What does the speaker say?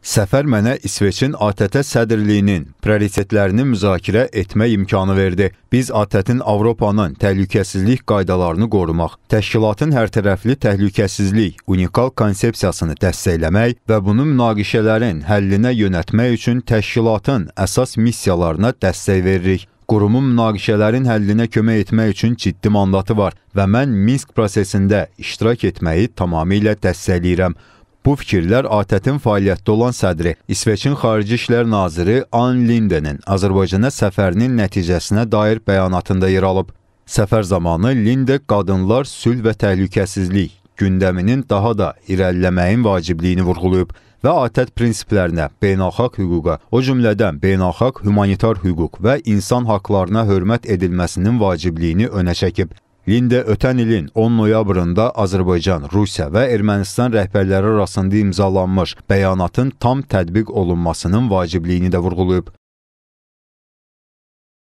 Səfər mənə İsveçin ATƏT sədrliyinin prioritetlərini müzakirə etmək imkanı verdi. Biz ATƏT-in Avropanın təhlükəsizlik qaydalarını qorumaq, təşkilatın hərtərəfli təhlükəsizlik unikal konsepsiyasını dəstəkləmək və bunu münaqişələrin həllinə yönəltmək üçün təşkilatın əsas missiyalarına dəstək veririk. Qurumun münaqişələrin həllinə kömək etmək üçün ciddi mandatı var və mən Minsk prosesində iştirak etməyi tamamilə dəstəkləyirəm. Bu fikirlər ATƏT-in fəaliyyətdə olan sədri, İsveçin Xarici İşlər Naziri Ann Lindenin Azərbaycana səfərinin nəticəsinə dair bəyanatında yer alıb. Səfər zamanı Linde qadınlar, sülh və təhlükəsizlik gündəminin daha da irəliləməyin vacibliyini vurğulayıb və ATƏT prinsiplərinə, beynəlxalq hüquqa, o cümlədən beynəlxalq humanitar hüquq və insan haqlarına hörmət edilməsinin vacibliyini önə çəkib. Lində ötən ilin 10 noyabrında Azərbaycan, Rusiya və Ermənistan rəhbərləri arasında imzalanmış bəyanatın tam tətbiq olunmasının vacibliyini də vurğulayıb.